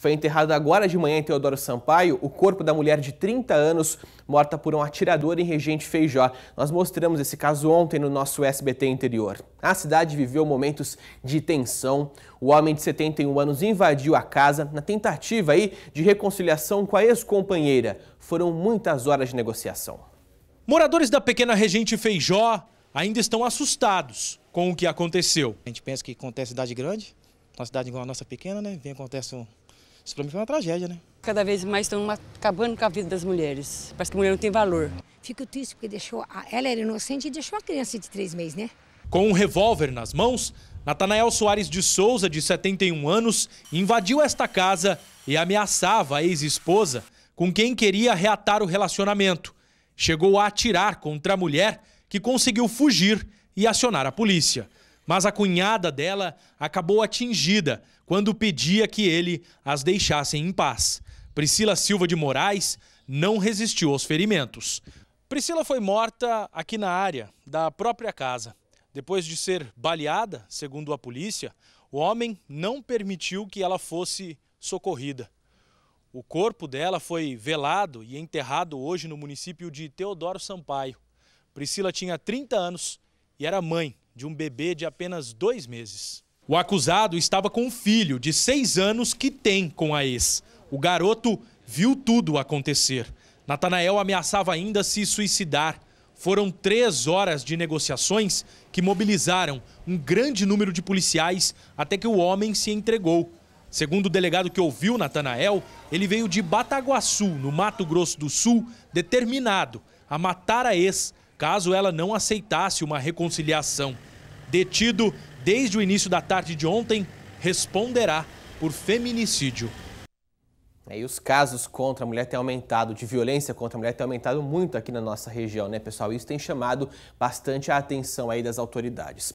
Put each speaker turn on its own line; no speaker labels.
Foi enterrado agora de manhã em Teodoro Sampaio o corpo da mulher de 30 anos, morta por um atirador em Regente Feijó. Nós mostramos esse caso ontem no nosso SBT interior. A cidade viveu momentos de tensão. O homem de 71 anos invadiu a casa na tentativa aí de reconciliação com a ex-companheira. Foram muitas horas de negociação.
Moradores da pequena Regente Feijó ainda estão assustados com o que aconteceu. A gente pensa que acontece cidade grande, uma cidade igual a nossa pequena, né? Vem acontece um, isso para mim foi uma tragédia, né? Cada vez mais estão acabando com a vida das mulheres. Parece que a mulher não tem valor. Fico triste porque deixou a... ela era inocente e deixou a criança de três meses, né? Com um revólver nas mãos, Natanael Soares de Souza, de 71 anos, invadiu esta casa e ameaçava a ex-esposa com quem queria reatar o relacionamento. Chegou a atirar contra a mulher, que conseguiu fugir e acionar a polícia mas a cunhada dela acabou atingida quando pedia que ele as deixasse em paz. Priscila Silva de Moraes não resistiu aos ferimentos. Priscila foi morta aqui na área da própria casa. Depois de ser baleada, segundo a polícia, o homem não permitiu que ela fosse socorrida. O corpo dela foi velado e enterrado hoje no município de Teodoro Sampaio. Priscila tinha 30 anos e era mãe de um bebê de apenas dois meses. O acusado estava com um filho de seis anos que tem com a ex. O garoto viu tudo acontecer. Natanael ameaçava ainda se suicidar. Foram três horas de negociações que mobilizaram um grande número de policiais até que o homem se entregou. Segundo o delegado que ouviu Natanael, ele veio de Bataguaçu, no Mato Grosso do Sul, determinado a matar a ex, caso ela não aceitasse uma reconciliação detido
desde o início da tarde de ontem, responderá por feminicídio. É, e os casos contra a mulher têm aumentado, de violência contra a mulher têm aumentado muito aqui na nossa região, né, pessoal? Isso tem chamado bastante a atenção aí das autoridades.